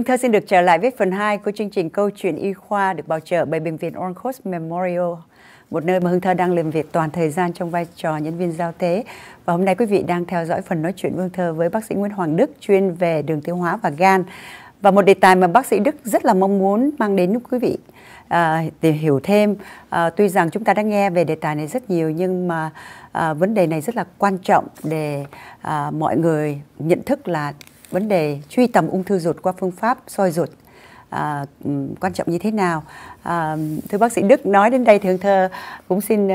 hương vâng, Thơ xin được trở lại với phần 2 của chương trình Câu chuyện y khoa được bảo trợ bởi Bệnh viện Oncost Memorial, một nơi mà hương Thơ đang làm việc toàn thời gian trong vai trò nhân viên giao tế. Và hôm nay quý vị đang theo dõi phần nói chuyện Hưng Thơ với bác sĩ Nguyễn Hoàng Đức chuyên về đường tiêu hóa và gan. Và một đề tài mà bác sĩ Đức rất là mong muốn mang đến quý vị à, tìm hiểu thêm. À, tuy rằng chúng ta đã nghe về đề tài này rất nhiều nhưng mà à, vấn đề này rất là quan trọng để à, mọi người nhận thức là vấn đề truy tầm ung thư ruột qua phương pháp soi ruột à, ừ, quan trọng như thế nào. À, thưa bác sĩ Đức nói đến đây thường thơ cũng xin uh,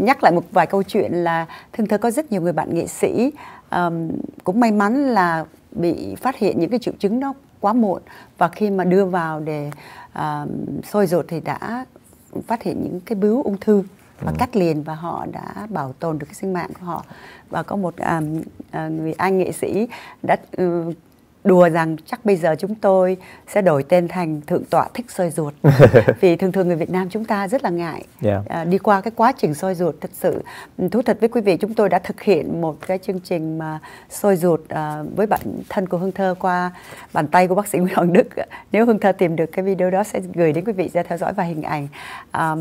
nhắc lại một vài câu chuyện là thường thơ có rất nhiều người bạn nghệ sĩ um, cũng may mắn là bị phát hiện những cái triệu chứng đó quá muộn và khi mà đưa vào để uh, soi ruột thì đã phát hiện những cái bướu ung thư và ừ. cắt liền và họ đã bảo tồn được cái sinh mạng của họ và có một à, à, người anh nghệ sĩ đã uh, đùa rằng chắc bây giờ chúng tôi sẽ đổi tên thành thượng tọa thích soi ruột vì thường thường người Việt Nam chúng ta rất là ngại yeah. Dạ. à, đi qua cái quá trình soi ruột thật sự thú thật với quý vị chúng tôi đã thực hiện một cái chương trình mà soi ruột à, với bạn thân của Hương Thơ qua bàn tay của bác sĩ Nguyễn Hoàng Đức nếu Hương Thơ tìm được cái video đó sẽ gửi đến quý vị ra theo dõi và hình ảnh à,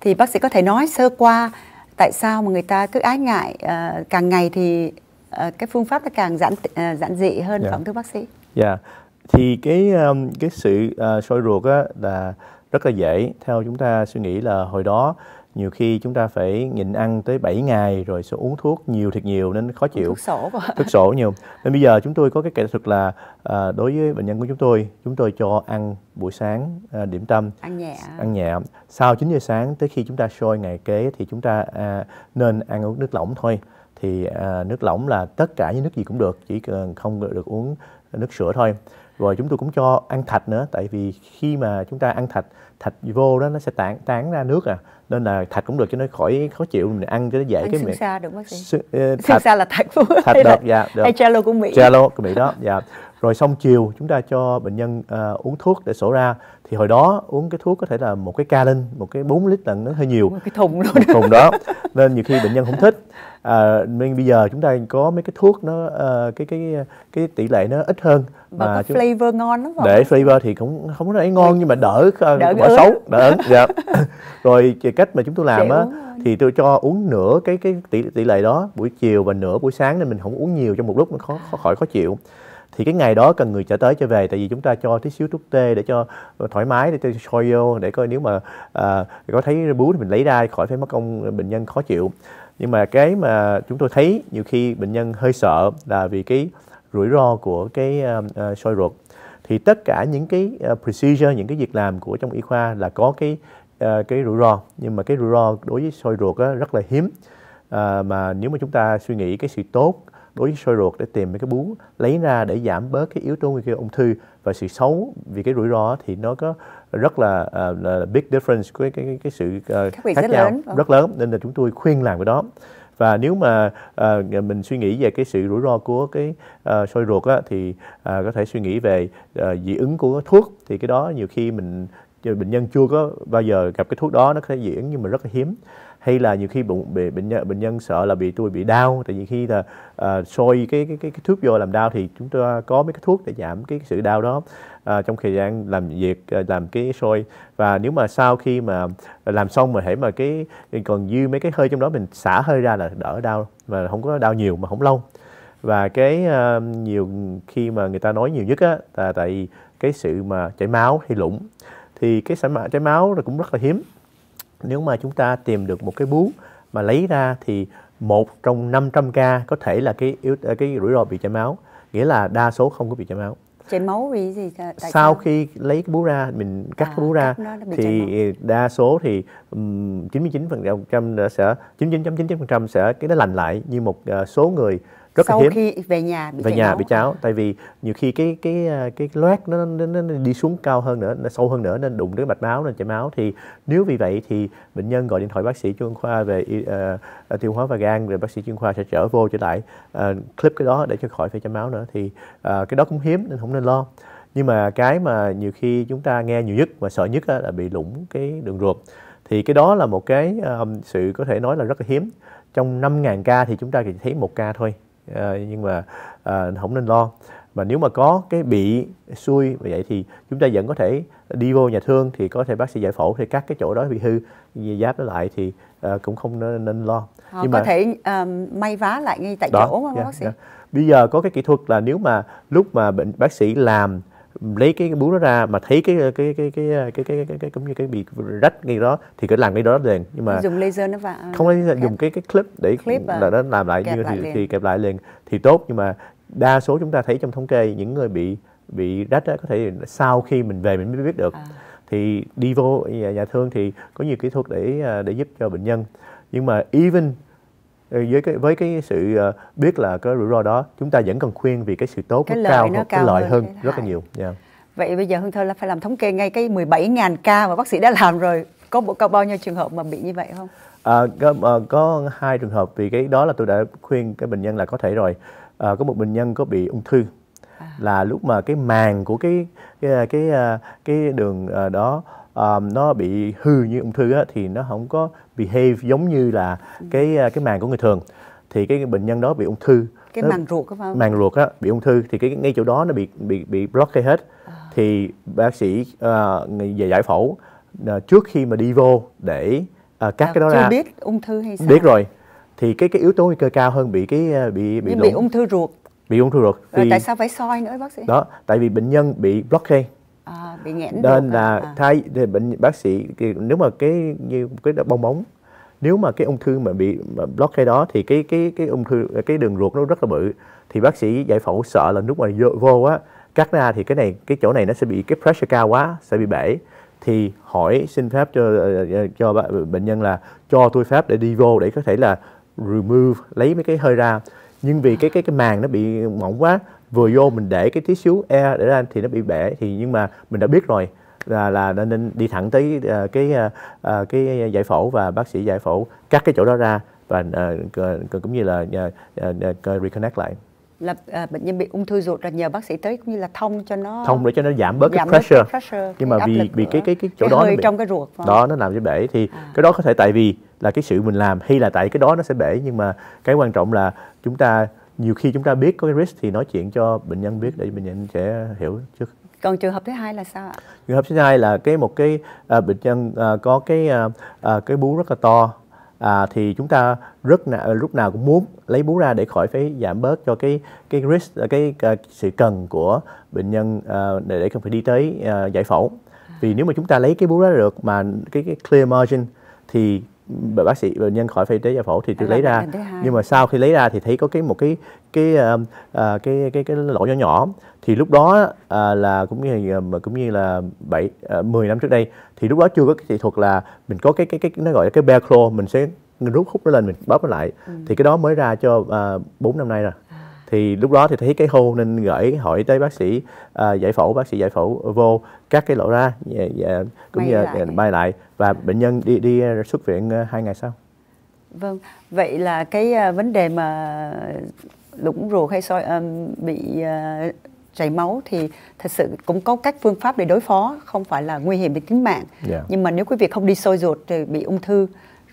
thì bác sĩ có thể nói sơ qua tại sao mà người ta cứ ái ngại à, càng ngày thì Ờ, cái phương pháp nó càng giản ờ, giản dị hơn yeah. phải thưa bác sĩ? Dạ. Yeah. Thì cái cái sự uh, ờ, sôi ruột á là rất là dễ. Theo chúng ta suy nghĩ là hồi đó nhiều khi chúng ta phải nhịn ăn tới 7 ngày rồi sẽ uống thuốc nhiều thiệt nhiều nên khó chịu. Thuốc sổ. Thuốc sổ nhiều. Nên bây giờ chúng tôi có cái kỹ thuật là à, đối với bệnh nhân của chúng tôi, chúng tôi cho ăn buổi sáng à, điểm tâm. Ăn nhẹ. Ăn nhẹ. Sau 9 giờ sáng tới khi chúng ta sôi ngày kế thì chúng ta à, nên ăn uống nước lỏng thôi thì à, nước lỏng là tất cả những nước gì cũng được chỉ cần không được uống nước sữa thôi rồi chúng tôi cũng cho ăn thạch nữa tại vì khi mà chúng ta ăn thạch thạch vô đó nó sẽ tán tán ra nước à nên là thạch cũng được cho nó khỏi khó chịu mình ăn cho nó dễ ăn cái miệng sa được bác sĩ Sư, xa ờ, là thạch phú thạch độc dạ được. hay chalo của mỹ chalo của mỹ đó dạ rồi xong chiều chúng ta cho bệnh nhân à, uống thuốc để sổ ra thì hồi đó uống cái thuốc có thể là một cái ca lên một cái 4 lít là nó hơi nhiều một cái thùng luôn một thùng đó nên nhiều khi bệnh nhân không thích à, nên bây giờ chúng ta có mấy cái thuốc nó à, cái cái cái tỷ lệ nó ít hơn mà, mà có flavor ngon lắm để flavor thì cũng không nói ngon nhưng mà đỡ ờ, đỡ, đỡ xấu đỡ ớn dạ. rồi cách mà chúng tôi làm á thì tôi cho uống nửa cái cái tỷ, tỷ lệ đó buổi chiều và nửa buổi sáng nên mình không uống nhiều trong một lúc nó khó, khó khỏi khó chịu thì cái ngày đó cần người trở tới cho về tại vì chúng ta cho tí xíu thuốc tê để cho ờ, thoải mái để cho soi vô để coi nếu mà à, có thấy bú thì mình lấy ra khỏi phải mất công bệnh nhân khó chịu nhưng mà cái mà chúng tôi thấy nhiều khi bệnh nhân hơi sợ là vì cái rủi ro của cái uh, soi ruột thì tất cả những cái uh, procedure những cái việc làm của trong y khoa là có cái uh, cái rủi ro nhưng mà cái rủi ro đối với soi ruột đó rất là hiếm uh, mà nếu mà chúng ta suy nghĩ cái sự tốt đối với sôi ruột để tìm mấy cái bú lấy ra để giảm bớt cái yếu tố nguy cơ ung thư và sự xấu vì cái rủi ro thì nó có rất là, uh, là big difference với cái, cái, cái sự uh, khác, khác nhau lớn. rất lớn nên là chúng tôi khuyên làm cái đó và nếu mà uh, mình suy nghĩ về cái sự rủi ro của cái uh, sôi ruột á, thì uh, có thể suy nghĩ về uh, dị ứng của thuốc thì cái đó nhiều khi mình bệnh nhân chưa có bao giờ gặp cái thuốc đó nó có thể dị ứng nhưng mà rất là hiếm hay là nhiều khi bệnh bệnh nhân, bệnh nhân sợ là bị tôi bị đau tại vì khi là uh, à, sôi cái, cái cái cái thuốc vô làm đau thì chúng ta có mấy cái thuốc để giảm cái sự đau đó uh, trong thời gian làm việc à, làm cái sôi và nếu mà sau khi mà làm xong mà hãy mà cái còn dư mấy cái hơi trong đó mình xả hơi ra là đỡ đau mà không có đau nhiều mà không lâu và cái uh, nhiều khi mà người ta nói nhiều nhất á là tại cái sự mà chảy máu hay lũng thì cái chảy máu là cũng rất là hiếm nếu mà chúng ta tìm được một cái bú mà lấy ra thì một trong 500 ca có thể là cái yếu ờ, cái rủi ro bị chảy máu nghĩa là đa số không có bị chảy máu chảy máu vì gì tại sau sao? khi lấy cái bú ra mình cắt à, cái bú ra thì đa số thì 99 phần trăm sẽ 99.9% sẽ cái nó lành lại như một ờ, số người rất sau là hiếm. khi về nhà bị về chảy nhà máu. bị cháo tại vì nhiều khi cái cái à, cái loét nó, nó, nó, nó đi xuống cao hơn nữa nó sâu hơn nữa nên đụng đến mạch máu nên chảy máu thì nếu vì vậy thì bệnh nhân gọi điện thoại bác sĩ chuyên khoa về uh, tiêu hóa và gan rồi bác sĩ chuyên khoa sẽ trở vô trở lại uh, clip cái đó để cho khỏi phải chảy máu nữa thì uh, cái đó cũng hiếm nên không nên lo nhưng mà cái mà nhiều khi chúng ta nghe nhiều nhất và sợ nhất là bị lủng cái đường ruột thì cái đó là một cái um, sự có thể nói là rất là hiếm trong 5.000 ca thì chúng ta chỉ thấy một ca thôi à, nhưng mà à, ờ, không nên lo mà nếu mà có cái bị xui vậy thì chúng ta vẫn có thể đi vô nhà thương thì có thể bác sĩ giải phẫu thì các cái chỗ đó bị hư giáp nó lại thì à, cũng không nên, nên lo Họ nhưng có mà, thể um, may vá lại ngay tại đó, chỗ không yeah, bác dạ, sĩ yeah. Dạ. bây giờ có cái kỹ thuật là nếu mà lúc mà bệnh bác sĩ làm lấy cái bú nó ra mà thấy cái cái cái cái cái cái cái, cũng như cái bị rách ngay đó thì cứ làm ngay đó liền nhưng mà dùng laser nó vào không laser dùng cái cái clip để clip à? là nó làm lại như thì, thì kẹp lại liền thì tốt nhưng mà đa số chúng ta thấy trong thống kê những người bị bị rách đó, có thể sau khi mình về mình mới biết được à. thì đi vô nhà, nhà thương thì có nhiều kỹ thuật để à, để giúp cho bệnh nhân nhưng mà even Ừ, với cái với cái sự ờ, biết là có rủi ro đó chúng ta vẫn cần khuyên vì cái sự tốt cái cao, nó cao cái lợi hơn, hơn rất là nhiều yeah. Dạ. vậy bây giờ hương thơ là phải làm thống kê ngay cái 17.000 ca mà bác sĩ đã làm rồi có có bao nhiêu trường hợp mà bị như vậy không à, có, à, có hai trường hợp vì cái đó là tôi đã khuyên cái bệnh nhân là có thể rồi à, có một bệnh nhân có bị ung thư à. là lúc mà cái màng của cái cái cái, cái đường đó um, nó bị hư như ung thư á, thì nó không có behave giống như là ừ. cái ờ, cái màng của người thường thì cái bệnh nhân đó bị ung thư cái màng ruột phải không màng ruột á bị ung thư thì cái ngay chỗ đó nó bị bị bị block hết à. thì bác sĩ uh, về giải phẫu uh, trước khi mà đi vô để uh, cắt à, cái đó chưa ra biết ung thư hay sao biết rồi thì cái cái yếu tố nguy cơ cao hơn bị cái bị bị, bị ung thư ruột bị ung thư ruột thì tại sao phải soi nữa bác sĩ đó tại vì bệnh nhân bị blockade bị nghẽn nên là à. thay thì bệnh bác sĩ thì nếu mà cái như cái bong bóng nếu mà cái ung thư mà bị mà block cái đó thì cái cái cái ung thư cái đường ruột nó rất là bự thì bác sĩ giải phẫu sợ là lúc mà vô, vô á cắt ra thì cái này cái chỗ này nó sẽ bị cái pressure cao quá sẽ bị bể thì hỏi xin phép cho cho bệnh nhân là cho tôi phép để đi vô để có thể là remove lấy mấy cái hơi ra nhưng vì cái cái cái màng nó bị mỏng quá vừa vô mình để cái tí xíu e để ra thì nó bị bể thì nhưng mà mình đã biết rồi là là nên đi thẳng tới uh, cái uh, cái giải phẫu và bác sĩ giải phẫu cắt cái chỗ đó ra và uh, cũng như là reconnect lại là à, bệnh nhân bị ung thư ruột là nhờ bác sĩ tới cũng như là thông cho nó thông để cho nó giảm bớt giảm cái pressure, pressure nhưng mà vì vì cái cái cái chỗ cái đó nó bị, trong cái ruột vâng. đó nó làm cho bể thì à. cái đó có thể tại vì là cái sự mình làm hay là tại cái đó nó sẽ bể nhưng mà cái quan trọng là chúng ta nhiều khi chúng ta biết có cái risk thì nói chuyện cho bệnh nhân biết để bệnh nhân sẽ hiểu trước còn trường hợp thứ hai là sao ạ trường hợp thứ hai là cái một cái à, bệnh nhân à, có cái à, à cái bú rất là to à, thì chúng ta rất là à, lúc nào cũng muốn lấy bú ra để khỏi phải giảm bớt cho cái cái risk à, cái, cái sự cần của bệnh nhân à, để, để không phải đi tới à, giải phẫu vì nếu mà chúng ta lấy cái bú ra được mà cái, cái clear margin thì bác sĩ bệnh nhân khỏi phây tế giải phẫu thì tôi lấy ra nhưng mà sau khi lấy ra thì thấy có cái một cái cái cái ờ, ờ, cái cái, cái lỗ nhỏ nhỏ thì lúc đó à, là cũng như mà cũng như là bảy à, năm trước đây thì lúc đó chưa có cái kỹ thuật là mình có cái cái cái nó gọi là cái bear claw mình sẽ rút hút nó lên mình bóp nó lại ừ. thì cái đó mới ra cho bốn à, năm nay rồi thì lúc đó thì thấy cái hô nên gửi hỏi tới bác sĩ à, giải phẫu bác sĩ giải phẫu vô các cái lỗ ra và, dạ, và, dạ, cũng bay như lại. Ờ, bay lại và bệnh nhân đi đi ờ, xuất viện ờ, hai ngày sau vâng vậy là cái vấn đề mà lũng ruột hay soi um, bị uh, chảy máu thì thật sự cũng có các phương pháp để đối phó không phải là nguy hiểm đến tính mạng yeah. Dạ. nhưng mà nếu quý vị không đi soi ruột thì bị ung thư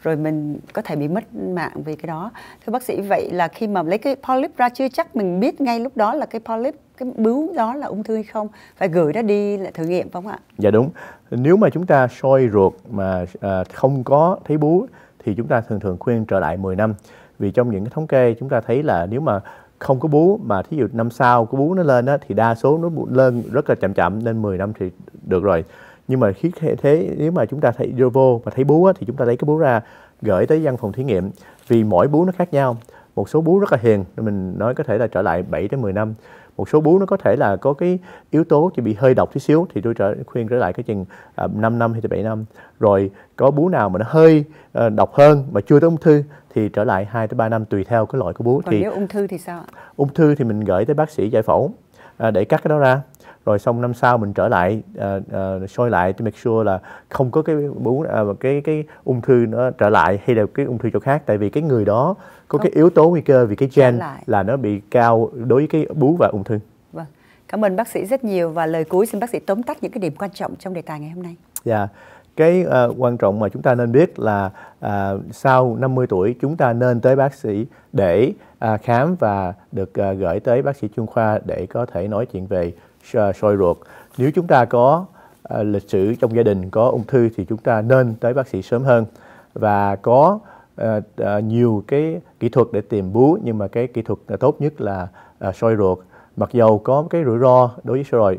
rồi mình có thể bị mất mạng vì cái đó thưa bác sĩ vậy là khi mà lấy cái polyp ra chưa chắc mình biết ngay lúc đó là cái polyp cái bướu đó là ung thư hay không phải gửi nó đi là thử nghiệm phải không ạ dạ đúng nếu mà chúng ta soi ruột mà à, không có thấy bướu thì chúng ta thường thường khuyên trở lại 10 năm vì trong những cái thống kê chúng ta thấy là nếu mà không có bú mà thí dụ năm sau có bú nó lên á, thì đa số nó lên rất là chậm chậm nên 10 năm thì được rồi nhưng mà khi thế nếu mà chúng ta thấy đưa vô mà thấy bú á, thì chúng ta lấy cái bú ra gửi tới văn phòng thí nghiệm vì mỗi bú nó khác nhau một số bú rất là hiền mình nói có thể là trở lại 7 đến 10 năm một số bú nó có thể là có cái yếu tố chỉ bị hơi độc tí xíu thì tôi trở, khuyên trở lại cái chừng uh, à, 5 năm hay 7 năm rồi có bú nào mà nó hơi ờ, độc hơn mà chưa tới ung thư thì trở lại 2 tới 3 năm tùy theo cái loại của bú Còn thì nếu ung thư thì sao Ung thư thì mình gửi tới bác sĩ giải phẫu à, để cắt cái đó ra rồi xong năm sau mình trở lại uh, uh, soi lại to make sure là không có cái bú uh, cái cái ung thư nó trở lại hay là cái ung thư chỗ khác tại vì cái người đó có Đúng. cái yếu tố nguy cơ vì cái gen là nó bị cao đối với cái bú và ung thư. Vâng. Cảm ơn bác sĩ rất nhiều và lời cuối xin bác sĩ tóm tắt những cái điểm quan trọng trong đề tài ngày hôm nay. Dạ. Yeah cái uh, quan trọng mà chúng ta nên biết là uh, sau 50 tuổi chúng ta nên tới bác sĩ để uh, khám và được uh, gửi tới bác sĩ chuyên khoa để có thể nói chuyện về sôi ruột nếu chúng ta có uh, lịch sử trong gia đình có ung thư thì chúng ta nên tới bác sĩ sớm hơn và có uh, uh, nhiều cái kỹ thuật để tìm bú nhưng mà cái kỹ thuật tốt nhất là uh, soi ruột mặc dầu có cái rủi ro đối với soi ruột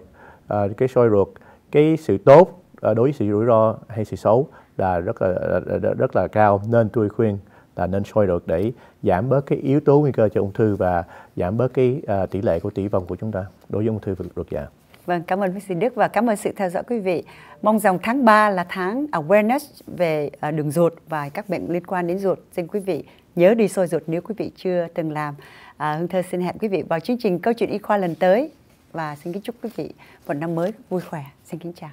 uh, cái soi ruột cái sự tốt uh, đối với sự rủi ro hay sự xấu là rất là rất là cao nên tôi khuyên là nên soi được để giảm bớt cái yếu tố nguy cơ cho ung thư và giảm bớt cái à, tỷ lệ của tỷ vong của chúng ta đối với ung thư ruột dạ. Vâng, cảm ơn bác sĩ Đức và cảm ơn sự theo dõi quý vị. Mong rằng tháng 3 là tháng awareness về à, đường ruột và các bệnh liên quan đến ruột. Xin quý vị nhớ đi soi ruột nếu quý vị chưa từng làm. À, Hương Thơ xin hẹn quý vị vào chương trình Câu chuyện Y khoa lần tới và xin kính chúc quý vị một năm mới vui khỏe. Xin kính chào.